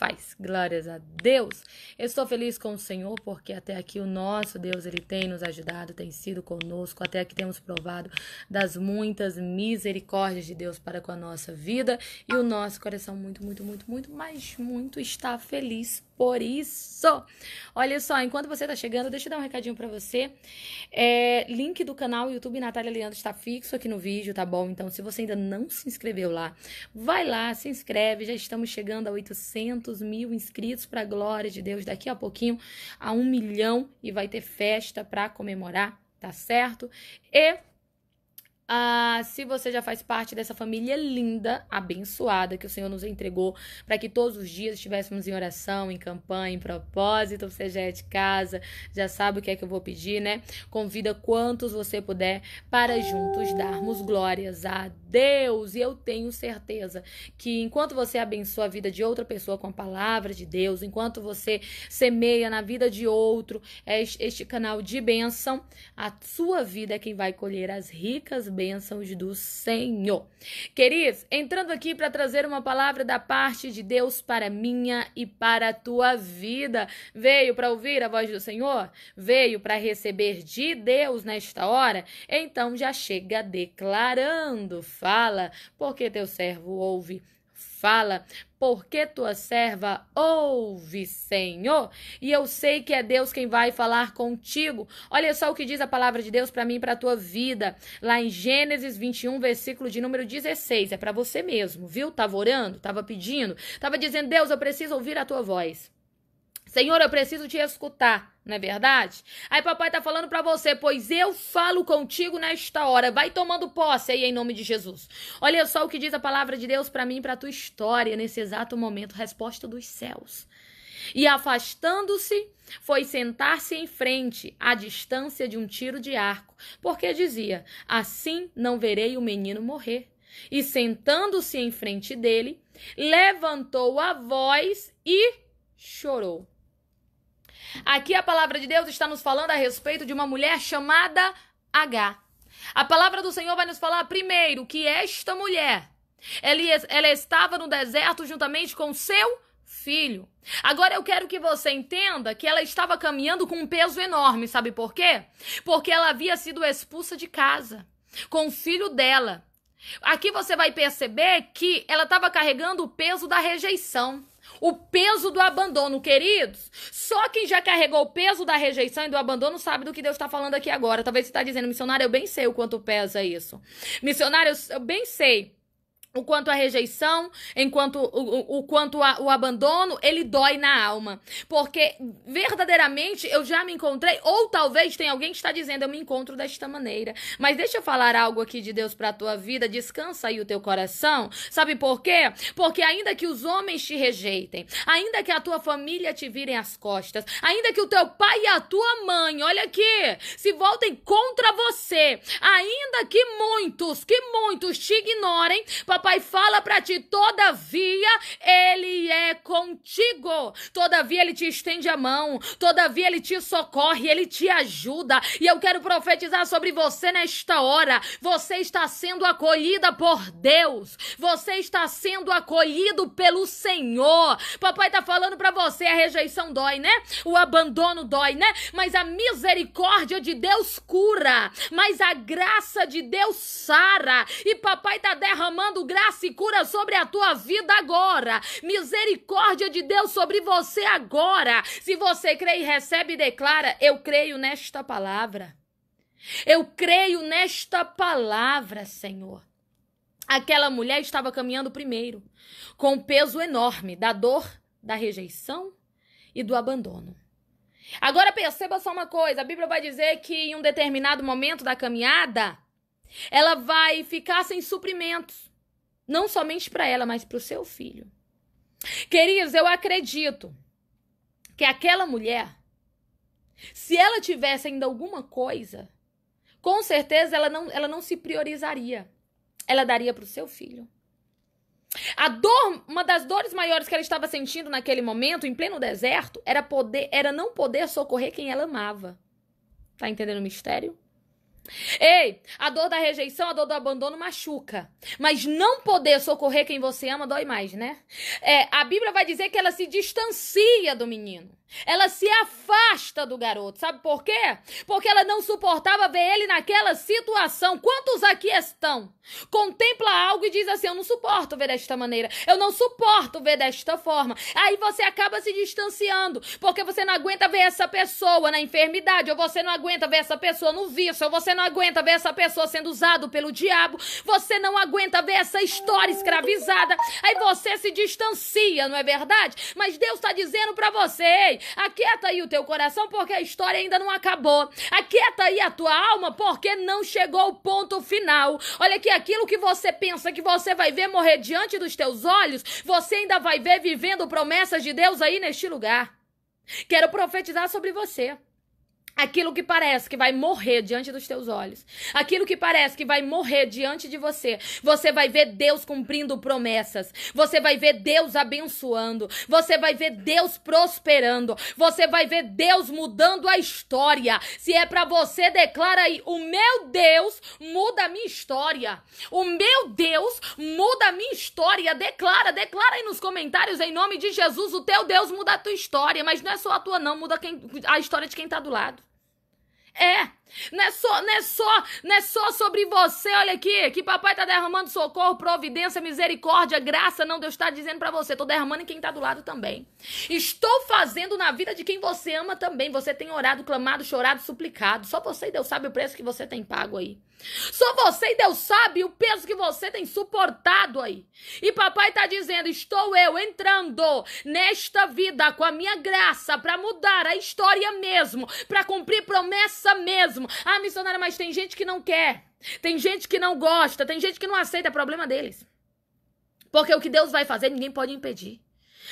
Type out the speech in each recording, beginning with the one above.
faz. Glórias a Deus. Eu estou feliz com o Senhor porque até aqui o nosso Deus ele tem nos ajudado, tem sido conosco, até aqui temos provado das muitas misericórdias de Deus para com a nossa vida e o nosso coração muito, muito, muito, muito, mas muito está feliz por isso. Olha só, enquanto você está chegando, deixa eu dar um recadinho para você. É, link do canal YouTube Natália Leandro está fixo aqui no vídeo, tá bom? Então, se você ainda não se inscreveu lá, vai lá, se inscreve. Já estamos chegando a 800 200 mil inscritos para a glória de Deus daqui a pouquinho, a um milhão e vai ter festa para comemorar, tá certo? E ah, se você já faz parte dessa família linda, abençoada que o Senhor nos entregou, para que todos os dias estivéssemos em oração, em campanha, em propósito, você já é de casa, já sabe o que é que eu vou pedir, né? Convida quantos você puder para juntos darmos glórias a Deus. E eu tenho certeza que enquanto você abençoa a vida de outra pessoa com a palavra de Deus, enquanto você semeia na vida de outro é este canal de bênção, a sua vida é quem vai colher as ricas bênçãos bênçãos do Senhor. Queridos, entrando aqui para trazer uma palavra da parte de Deus para minha e para a tua vida. Veio para ouvir a voz do Senhor? Veio para receber de Deus nesta hora? Então já chega declarando, fala, porque teu servo ouve fala, porque tua serva ouve, Senhor, e eu sei que é Deus quem vai falar contigo. Olha só o que diz a palavra de Deus para mim e para tua vida, lá em Gênesis 21, versículo de número 16, é para você mesmo, viu? Tava orando, tava pedindo, tava dizendo: "Deus, eu preciso ouvir a tua voz. Senhor, eu preciso te escutar. Não é verdade? Aí papai tá falando para você, pois eu falo contigo nesta hora. Vai tomando posse aí em nome de Jesus. Olha só o que diz a palavra de Deus para mim, para tua história nesse exato momento, resposta dos céus. E afastando-se, foi sentar-se em frente, à distância de um tiro de arco, porque dizia: Assim não verei o menino morrer. E sentando-se em frente dele, levantou a voz e chorou. Aqui a palavra de Deus está nos falando a respeito de uma mulher chamada H. A palavra do Senhor vai nos falar primeiro que esta mulher, ela, estava no deserto juntamente com seu filho. Agora eu quero que você entenda que ela estava caminhando com um peso enorme, sabe por quê? Porque ela havia sido expulsa de casa com o filho dela. Aqui você vai perceber que ela estava carregando o peso da rejeição. O peso do abandono, queridos. Só quem já carregou o peso da rejeição e do abandono sabe do que Deus está falando aqui agora. Talvez você está dizendo, missionário, eu bem sei o quanto pesa isso. Missionário, eu bem sei o quanto a rejeição, enquanto o, o, o quanto a, o abandono, ele dói na alma. Porque verdadeiramente eu já me encontrei, ou talvez tem alguém que está dizendo, eu me encontro desta maneira. Mas deixa eu falar algo aqui de Deus para a tua vida, descansa aí o teu coração. Sabe por quê? Porque ainda que os homens te rejeitem, ainda que a tua família te virem as costas, ainda que o teu pai e a tua mãe, olha aqui, se voltem contra você, ainda que muitos, que muitos te ignorem, papai fala para ti, todavia ele é contigo. Todavia ele te estende a mão, todavia ele te socorre, ele te ajuda. E eu quero profetizar sobre você nesta hora. Você está sendo acolhida por Deus. Você está sendo acolhido pelo Senhor. Papai tá falando para você a rejeição dói, né? O abandono dói, né? Mas a misericórdia de Deus cura, mas a graça de Deus sara. E papai tá derramando graça e cura sobre a tua vida agora. Misericórdia de Deus sobre você agora. Se você crê e recebe e declara, eu creio nesta palavra. Eu creio nesta palavra, Senhor. Aquela mulher estava caminhando primeiro, com um peso enorme da dor, da rejeição e do abandono. Agora perceba só uma coisa: a Bíblia vai dizer que em um determinado momento da caminhada, ela vai ficar sem suprimentos. Não somente para ela, mas para o seu filho. Queridos, eu acredito que aquela mulher, se ela tivesse ainda alguma coisa, com certeza ela não, ela não se priorizaria. Ela daria para o seu filho. A dor, uma das dores maiores que ela estava sentindo naquele momento, em pleno deserto, era poder, era não poder socorrer quem ela amava. Tá entendendo o mistério? Ei, a dor da rejeição, a dor do abandono machuca. Mas não poder socorrer quem você ama dói mais, né? É, a Bíblia vai dizer que ela se distancia do menino. Ela se afasta do garoto, sabe por quê? Porque ela não suportava ver ele naquela situação. Quantos aqui estão? Contempla algo e diz assim: Eu não suporto ver desta maneira, eu não suporto ver desta forma. Aí você acaba se distanciando, porque você não aguenta ver essa pessoa na enfermidade, ou você não aguenta ver essa pessoa no vício, ou você não aguenta ver essa pessoa sendo usado pelo diabo, você não aguenta ver essa história escravizada. Aí você se distancia, não é verdade? Mas Deus está dizendo para você: Ei, Aquieta aí o teu coração, porque a história ainda não acabou. Aquieta aí a tua alma, porque não chegou o ponto final. Olha que aquilo que você pensa que você vai ver morrer diante dos teus olhos, você ainda vai ver vivendo promessas de Deus aí neste lugar. Quero profetizar sobre você. Aquilo que parece que vai morrer diante dos teus olhos, aquilo que parece que vai morrer diante de você, você vai ver Deus cumprindo promessas, você vai ver Deus abençoando, você vai ver Deus prosperando, você vai ver Deus mudando a história. Se é para você, declara aí: o meu Deus muda a minha história, o meu Deus muda a minha história. Declara, declara aí nos comentários, em nome de Jesus: o teu Deus muda a tua história, mas não é só a tua, não, muda quem, a história de quem tá do lado. Eh. Não é só, não é só, não é só sobre você, olha aqui, que papai tá derramando socorro, providência, misericórdia, graça, não, Deus está dizendo para você, tô derramando em quem tá do lado também. Estou fazendo na vida de quem você ama também. Você tem orado, clamado, chorado, suplicado. Só você e Deus sabe o preço que você tem pago aí. Só você e Deus sabe o peso que você tem suportado aí. E papai tá dizendo: "Estou eu entrando nesta vida com a minha graça para mudar a história mesmo, para cumprir promessa mesmo." mesmo. Ah, missionária, mas tem gente que não quer. Tem gente que não gosta. Tem gente que não aceita. É problema deles. Porque o que Deus vai fazer, ninguém pode impedir.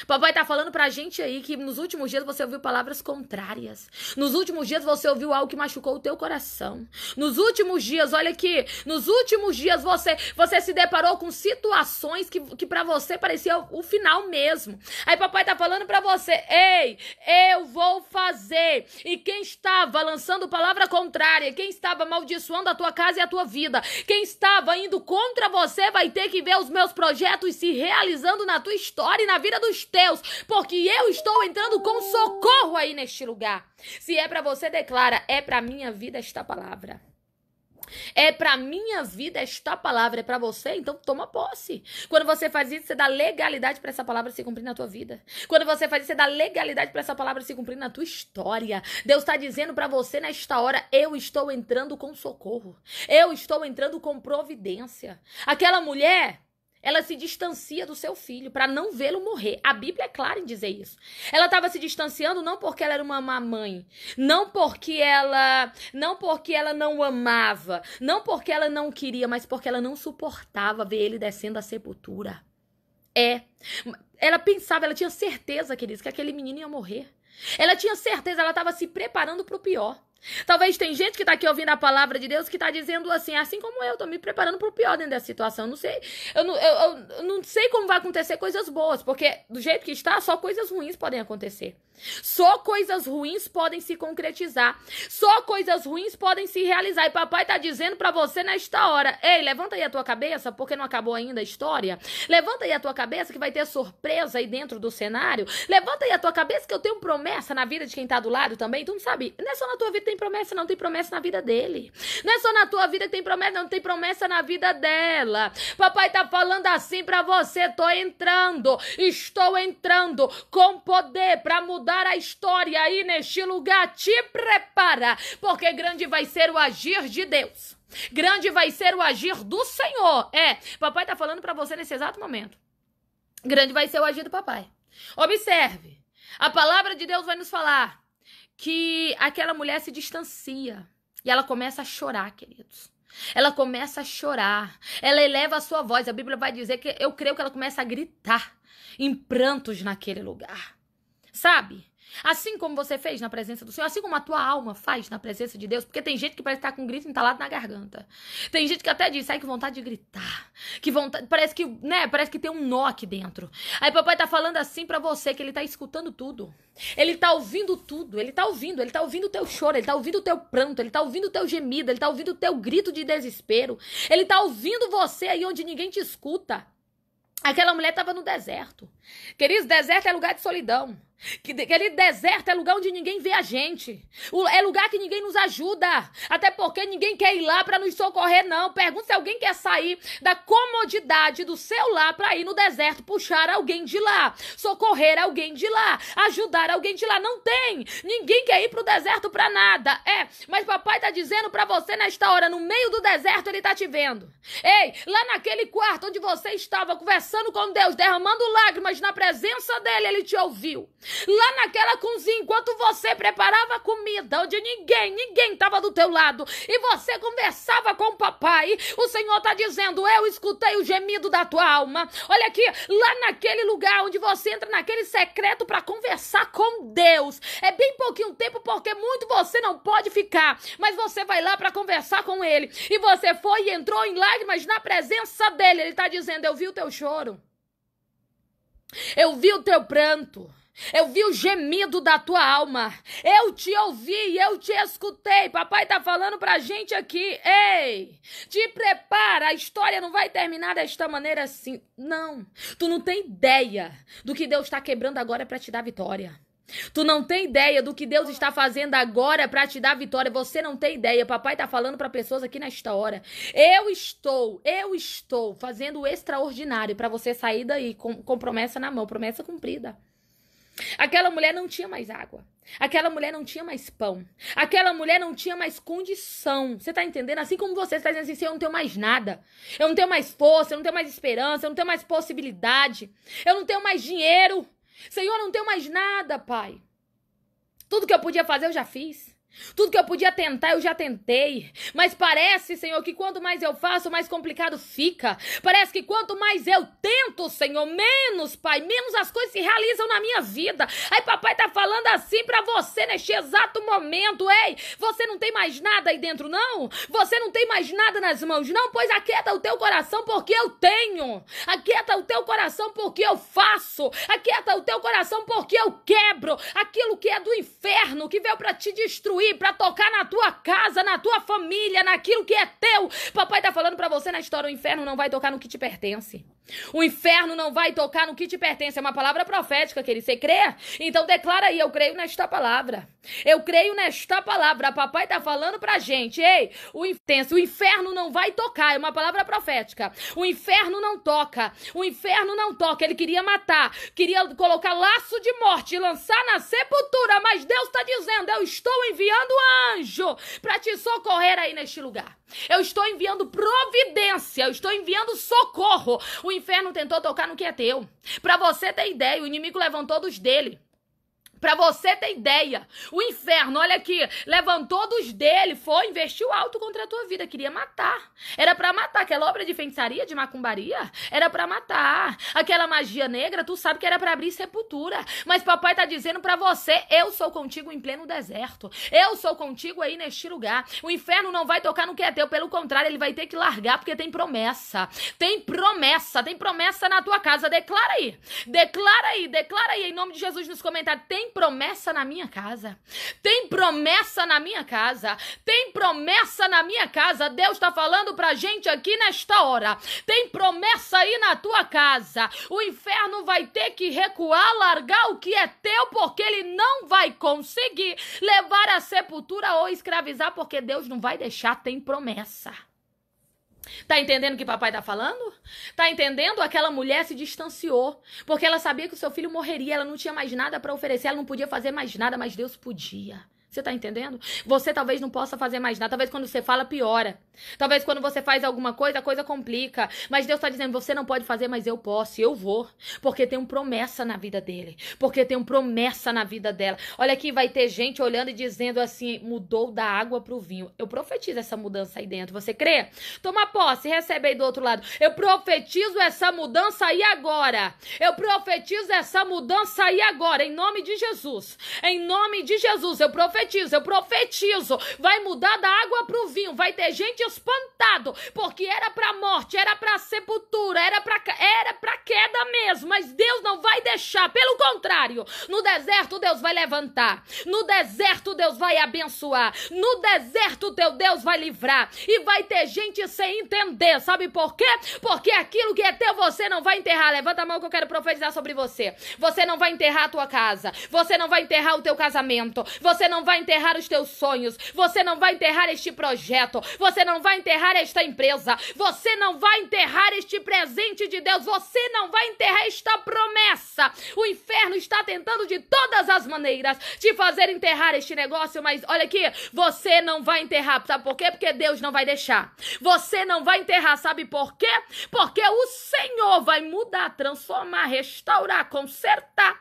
Papai tá falando pra gente aí que nos últimos dias você ouviu palavras contrárias. Nos últimos dias você ouviu algo que machucou o teu coração. Nos últimos dias, olha aqui, nos últimos dias você você se deparou com situações que, que para você parecia o, o final mesmo. Aí papai tá falando pra você: "Ei, eu vou fazer". E quem estava lançando palavra contrária, quem estava amaldiçoando a tua casa e a tua vida, quem estava indo contra você vai ter que ver os meus projetos se realizando na tua história e na vida dos teus, porque eu estou entrando com socorro aí neste lugar. Se é para você, declara: é para minha vida esta palavra. É para minha vida esta palavra, é para você, então toma posse. Quando você faz isso, você dá legalidade para essa palavra se cumprir na tua vida. Quando você faz isso, você dá legalidade para essa palavra se cumprir na tua história. Deus está dizendo para você nesta hora, eu estou entrando com socorro. Eu estou entrando com providência. Aquela mulher ela se distancia do seu filho para não vê-lo morrer. A Bíblia é clara em dizer isso. Ela estava se distanciando não porque ela era uma má mãe, não porque ela, não porque ela não o amava, não porque ela não queria, mas porque ela não suportava ver ele descendo à sepultura. É. Ela pensava, ela tinha certeza, queridos, que aquele menino ia morrer. Ela tinha certeza, ela estava se preparando para o pior. Talvez tem gente que está aqui ouvindo a palavra de Deus que está dizendo assim, assim como eu, estou me preparando para o pior dentro dessa situação. Não sei, eu não, eu, eu não sei como vai acontecer coisas boas, porque do jeito que está, só coisas ruins podem acontecer. Só coisas ruins podem se concretizar. Só coisas ruins podem se realizar. E papai tá dizendo para você nesta hora: "Ei, levanta aí a tua cabeça, porque não acabou ainda a história. Levanta aí a tua cabeça que vai ter surpresa aí dentro do cenário. Levanta aí a tua cabeça que eu tenho promessa na vida de quem tá do lado também. Tu não sabe? Não é só na tua vida que tem promessa, não tem promessa na vida dele. Não é só na tua vida que tem promessa, não tem promessa na vida dela. Papai tá falando assim para você: "Tô entrando, estou entrando com poder para mudar mudar a história aí neste lugar. Te prepara, porque grande vai ser o agir de Deus. Grande vai ser o agir do Senhor. É, papai tá falando para você nesse exato momento. Grande vai ser o agir do papai. Observe. A palavra de Deus vai nos falar que aquela mulher se distancia e ela começa a chorar, queridos. Ela começa a chorar, ela eleva a sua voz. A Bíblia vai dizer que eu creio que ela começa a gritar em prantos naquele lugar. Sabe? Assim como você fez na presença do Senhor, assim como a tua alma faz na presença de Deus, porque tem gente que parece estar tá com um grito entalado na garganta. Tem gente que até diz, sai que vontade de gritar. Que vontade, parece que, né, parece que tem um nó aqui dentro. Aí papai tá falando assim para você que ele tá escutando tudo. Ele tá ouvindo tudo, ele tá ouvindo, ele tá ouvindo o teu choro, ele tá ouvindo o teu pranto, ele tá ouvindo o teu gemido, ele tá ouvindo o teu grito de desespero. Ele tá ouvindo você aí onde ninguém te escuta. Aquela mulher estava no deserto. Queridos, deserto é lugar de solidão. Que aquele deserto é lugar onde ninguém vê a gente. É lugar que ninguém nos ajuda. Até porque ninguém quer ir lá para nos socorrer, não. Pergunta se alguém quer sair da comodidade do seu lar para ir no deserto puxar alguém de lá, socorrer alguém de lá, ajudar alguém de lá. Não tem. Ninguém quer ir o deserto para nada. É, mas papai tá dizendo para você nesta hora, no meio do deserto, ele tá te vendo. Ei, lá naquele quarto onde você estava conversando com Deus, derramando lágrimas na presença dele, ele te ouviu. Lá naquela cozinha, enquanto você preparava comida, onde ninguém, ninguém estava do teu lado, e você conversava com o papai, o Senhor está dizendo: Eu escutei o gemido da tua alma. Olha aqui, lá naquele lugar onde você entra naquele secreto para conversar com Deus. É bem pouquinho tempo, porque muito você não pode ficar, mas você vai lá para conversar com Ele. E você foi e entrou em lágrimas na presença dele. Ele está dizendo: Eu vi o teu choro. Eu vi o teu pranto. Eu vi o gemido da tua alma. Eu te ouvi, eu te escutei. Papai tá falando pra gente aqui. Ei, te prepara. A história não vai terminar desta maneira assim. Não. Tu não tem ideia do que Deus está quebrando agora para te dar vitória. Tu não tem ideia do que Deus está fazendo agora para te dar vitória. Você não tem ideia. Papai tá falando para pessoas aqui nesta hora. Eu estou, eu estou fazendo o extraordinário para você sair daí com, com promessa na mão, promessa cumprida. Aquela mulher não tinha mais água. Aquela mulher não tinha mais pão. Aquela mulher não tinha mais condição. Você está entendendo? Assim como você está dizendo assim, assim, eu não tenho mais nada. Eu não tenho mais força, eu não tenho mais esperança, eu não tenho mais possibilidade. Eu não tenho mais dinheiro. Senhor, eu não tenho mais nada, Pai. Tudo que eu podia fazer, eu já fiz. Tudo que eu podia tentar, eu já tentei. Mas parece, Senhor, que quanto mais eu faço, mais complicado fica. Parece que quanto mais eu tento, Senhor, menos, Pai, menos as coisas se realizam na minha vida. Aí papai tá falando assim para você neste exato momento, ei. Você não tem mais nada aí dentro, não? Você não tem mais nada nas mãos, não? Pois aquieta o teu coração porque eu tenho. Aquieta o teu coração porque eu faço. Aquieta o teu coração porque eu quebro aquilo que é do inferno, que veio para te destruir destruir, para tocar na tua casa, na tua família, naquilo que é teu. Papai tá falando para você na história: o inferno não vai tocar no que te pertence. O inferno não vai tocar no que te pertence. É uma palavra profética que ele se crê. Então declara aí, eu creio nesta palavra. Eu creio nesta palavra. papai tá falando pra gente. Ei, o intenso, o inferno não vai tocar. É uma palavra profética. O inferno não toca. O inferno não toca. Ele queria matar, queria colocar laço de morte e lançar na sepultura, mas Deus está dizendo: "Eu estou enviando anjo para te socorrer aí neste lugar." Eu estou enviando providência, eu estou enviando socorro. O inferno tentou tocar no que é teu. Para você ter ideia, o inimigo levantou dos dele. Para você ter ideia, o inferno, olha aqui, levantou dos dele, foi, investiu alto contra a tua vida, queria matar. Era para matar aquela obra de feitiçaria, de macumbaria, era para matar. Aquela magia negra, tu sabe que era para abrir sepultura. Mas papai tá dizendo para você, eu sou contigo em pleno deserto. Eu sou contigo aí neste lugar. O inferno não vai tocar no que é teu, pelo contrário, ele vai ter que largar porque tem promessa. Tem promessa, tem promessa na tua casa. Declara aí. Declara aí, declara aí em nome de Jesus nos comentários. Tem tem promessa na minha casa. Tem promessa na minha casa. Tem promessa na minha casa. Deus está falando a gente aqui nesta hora. Tem promessa aí na tua casa. O inferno vai ter que recuar, largar o que é teu, porque ele não vai conseguir levar à sepultura ou escravizar, porque Deus não vai deixar. Tem promessa. Tá entendendo o que papai tá falando? Tá entendendo? Aquela mulher se distanciou, porque ela sabia que o seu filho morreria, ela não tinha mais nada para oferecer, ela não podia fazer mais nada, mas Deus podia. Você tá entendendo? Você talvez não possa fazer mais nada. Talvez quando você fala, piora. Talvez quando você faz alguma coisa, a coisa complica. Mas Deus está dizendo: você não pode fazer, mas eu posso, eu vou. Porque tem uma promessa na vida dele. Porque tem uma promessa na vida dela. Olha aqui, vai ter gente olhando e dizendo assim: mudou da água para o vinho. Eu profetizo essa mudança aí dentro. Você crê? Toma posse, recebe aí do outro lado. Eu profetizo essa mudança aí agora. Eu profetizo essa mudança aí agora. Em nome de Jesus. Em nome de Jesus. Eu profetizo profetizo, eu profetizo. Vai mudar da água pro vinho, vai ter gente espantado, porque era para morte, era para sepultura, era para era para queda mesmo, mas Deus não vai deixar, pelo contrário, no deserto Deus vai levantar, no deserto Deus vai abençoar, no deserto teu Deus vai livrar, e vai ter gente sem entender, sabe por quê? Porque aquilo que é teu você não vai enterrar, levanta a mão que eu quero profetizar sobre você, você não vai enterrar a tua casa, você não vai enterrar o teu casamento, você não vai enterrar os teus sonhos, você não vai enterrar este projeto, você não vai enterrar esta empresa, você não vai enterrar este presente de Deus, você não vai enterrar esta promessa. O inferno está tentando de todas as maneiras te fazer enterrar este negócio, mas olha aqui, você não vai enterrar, sabe por quê? Porque Deus não vai deixar. Você não vai enterrar, sabe por quê? Porque o Senhor vai mudar, transformar, restaurar, consertar.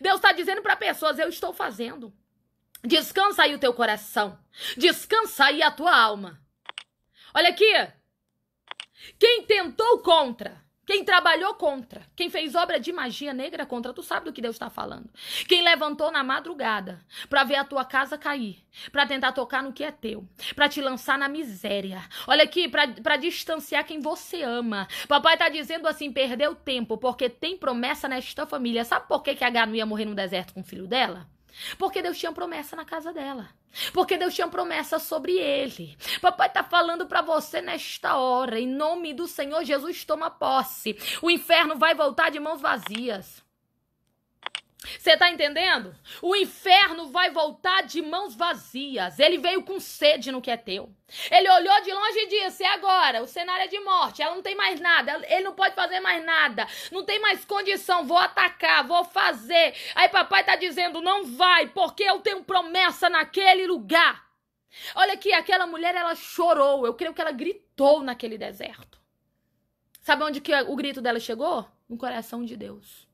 Deus está dizendo para pessoas: eu estou fazendo. Descansa aí o teu coração. Descansa aí a tua alma. Olha aqui. Quem tentou contra, quem trabalhou contra, quem fez obra de magia negra contra, tu sabe do que Deus está falando. Quem levantou na madrugada para ver a tua casa cair, para tentar tocar no que é teu, para te lançar na miséria. Olha aqui, para distanciar quem você ama. Papai tá dizendo assim: perdeu tempo, porque tem promessa nesta família. Sabe por que, que a H não ia morrer no deserto com o filho dela? Porque Deus tinha promessa na casa dela. Porque Deus tinha promessa sobre ele. Papai está falando para você nesta hora, em nome do Senhor Jesus, toma posse. O inferno vai voltar de mãos vazias. Você tá entendendo? O inferno vai voltar de mãos vazias. Ele veio com sede no que é teu. Ele olhou de longe e disse: e é agora, o cenário é de morte, ela não tem mais nada, ele não pode fazer mais nada, não tem mais condição, vou atacar, vou fazer. Aí papai tá dizendo: não vai, porque eu tenho promessa naquele lugar. Olha aqui, aquela mulher, ela chorou, eu creio que ela gritou naquele deserto. Sabe onde que o grito dela chegou? No coração de Deus.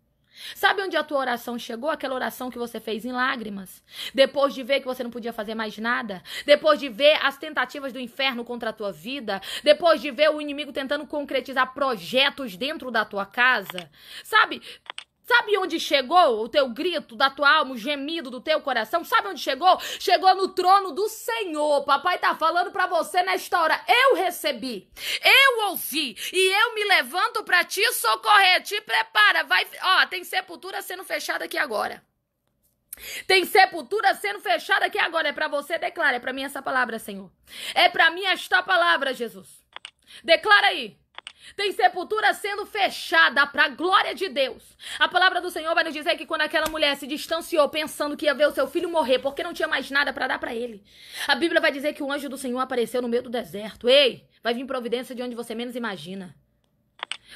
Sabe onde a tua oração chegou? Aquela oração que você fez em lágrimas. Depois de ver que você não podia fazer mais nada. Depois de ver as tentativas do inferno contra a tua vida. Depois de ver o inimigo tentando concretizar projetos dentro da tua casa. Sabe? Sabe onde chegou o teu grito da tua alma, o gemido do teu coração? Sabe onde chegou? Chegou no trono do Senhor. Papai tá falando para você nesta hora. Eu recebi, eu ouvi e eu me levanto para te socorrer. Te prepara, vai. Ó, tem sepultura sendo fechada aqui agora. Tem sepultura sendo fechada aqui agora. É para você declara, é para mim essa palavra, Senhor. É para mim esta palavra, Jesus. Declara aí. Tem sepultura sendo fechada para a glória de Deus. A palavra do Senhor vai nos dizer que quando aquela mulher se distanciou pensando que ia ver o seu filho morrer porque não tinha mais nada para dar para ele. A Bíblia vai dizer que o anjo do Senhor apareceu no meio do deserto. Ei, vai vir providência de onde você menos imagina.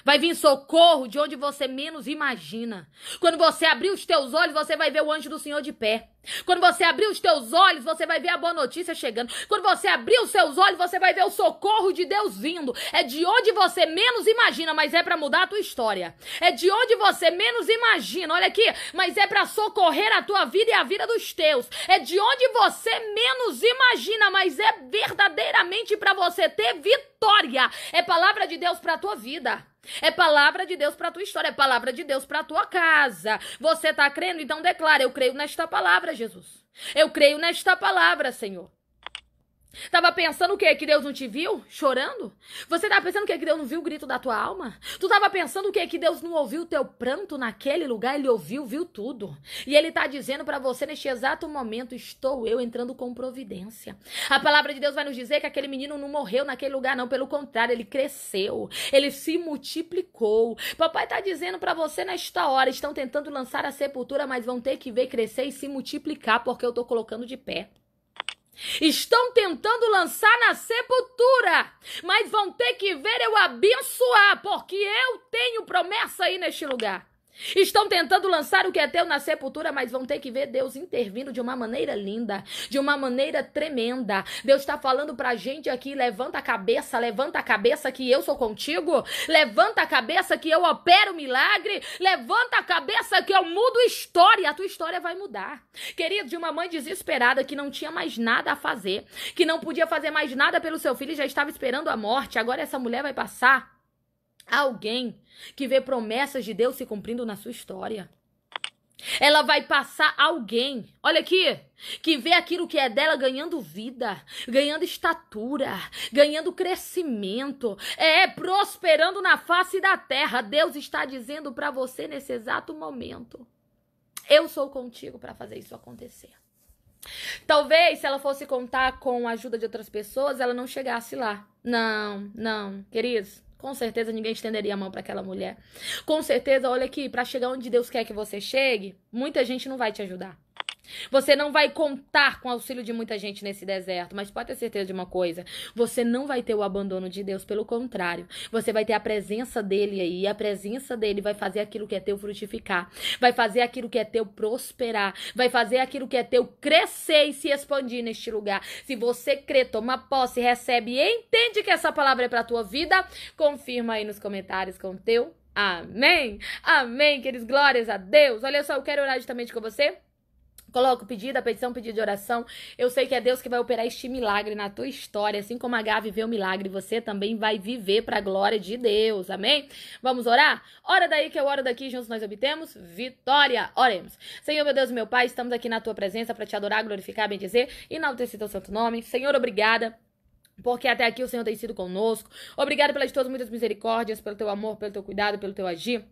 Vai vir socorro de onde você menos imagina. Quando você abrir os teus olhos, você vai ver o anjo do Senhor de pé. Quando você abrir os teus olhos, você vai ver a boa notícia chegando. Quando você abrir os seus olhos, você vai ver o socorro de Deus vindo. É de onde você menos imagina, mas é para mudar a tua história. É de onde você menos imagina. Olha aqui, mas é para socorrer a tua vida e a vida dos teus. É de onde você menos imagina, mas é verdadeiramente para você ter vitória. É palavra de Deus para tua vida. É palavra de Deus para tua história, é palavra de Deus para tua casa. Você tá crendo? Então declara, eu creio nesta palavra palavra, Jesus. Eu creio nesta palavra, Senhor. Tava pensando o quê? Que Deus não te viu? Chorando? Você tava pensando o quê? Que Deus não viu o grito da tua alma? Tu tava pensando o quê? Que Deus não ouviu o teu pranto naquele lugar? Ele ouviu, viu tudo. E ele tá dizendo para você neste exato momento, estou eu entrando com providência. A palavra de Deus vai nos dizer que aquele menino não morreu naquele lugar não, pelo contrário, ele cresceu. Ele se multiplicou. Papai tá dizendo para você nesta hora, estão tentando lançar a sepultura, mas vão ter que ver crescer e se multiplicar, porque eu tô colocando de pé. Estão tentando lançar na sepultura, mas vão ter que ver eu abençoar, porque eu tenho promessa aí neste lugar. Estão tentando lançar o que é teu na sepultura, mas vão ter que ver Deus intervindo de uma maneira linda, de uma maneira tremenda. Deus está falando pra gente aqui: levanta a cabeça, levanta a cabeça que eu sou contigo, levanta a cabeça que eu opero milagre, levanta a cabeça que eu mudo história. A tua história vai mudar. Querido, de uma mãe desesperada que não tinha mais nada a fazer, que não podia fazer mais nada pelo seu filho e já estava esperando a morte, agora essa mulher vai passar alguém que vê promessas de Deus se cumprindo na sua história. Ela vai passar alguém, olha aqui, que vê aquilo que é dela ganhando vida, ganhando estatura, ganhando crescimento, é prosperando na face da terra. Deus está dizendo para você nesse exato momento: eu sou contigo para fazer isso acontecer. Talvez se ela fosse contar com a ajuda de outras pessoas, ela não chegasse lá. Não, não, queridos. Com certeza ninguém estenderia a mão para aquela mulher. Com certeza, olha aqui, para chegar onde Deus quer que você chegue, muita gente não vai te ajudar. Você não vai contar com o auxílio de muita gente nesse deserto, mas pode ter certeza de uma coisa: você não vai ter o abandono de Deus, pelo contrário, você vai ter a presença dele aí, e a presença dele vai fazer aquilo que é teu frutificar, vai fazer aquilo que é teu prosperar, vai fazer aquilo que é teu crescer e se expandir neste lugar. Se você crê, toma posse, recebe e entende que essa palavra é para tua vida, confirma aí nos comentários com o teu. Amém? Amém, queridos. Glórias a Deus. Olha só, eu quero orar justamente com você. Coloca o pedido, a petição, o pedido de oração. Eu sei que é Deus que vai operar este milagre na tua história. Assim como a Gá viveu o milagre, você também vai viver para a glória de Deus. Amém? Vamos orar? Ora daí que eu oro daqui, juntos nós obtemos vitória. Oremos. Senhor, meu Deus, meu Pai, estamos aqui na tua presença para te adorar, glorificar, bendizer e enaltecer teu santo nome. Senhor, obrigada. Porque até aqui o Senhor tem sido conosco. Obrigado pelas tuas muitas misericórdias, pelo teu amor, pelo teu cuidado, pelo teu agir.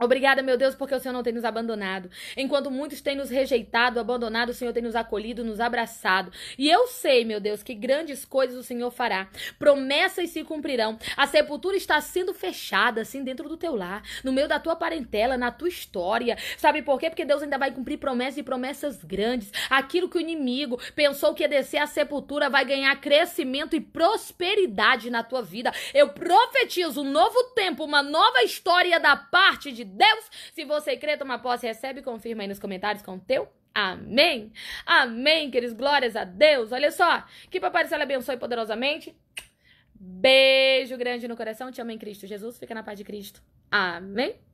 Obrigada, meu Deus, porque o Senhor não tem nos abandonado. Enquanto muitos têm nos rejeitado, abandonado, o Senhor tem nos acolhido, nos abraçado. E eu sei, meu Deus, que grandes coisas o Senhor fará. Promessas se cumprirão. A sepultura está sendo fechada, assim, dentro do teu lar, no meio da tua parentela, na tua história. Sabe por quê? Porque Deus ainda vai cumprir promessas e promessas grandes. Aquilo que o inimigo pensou que ia descer a sepultura vai ganhar crescimento e prosperidade na tua vida. Eu profetizo um novo tempo, uma nova história da parte de Deus. Se você crê, toma posse, recebe, confirma aí nos comentários com o teu Amém? Amém, queridos. Glórias a Deus. Olha só. Que Papai do Céu abençoe poderosamente. Beijo grande no coração. Te amo em Cristo Jesus. Fica na paz de Cristo. Amém?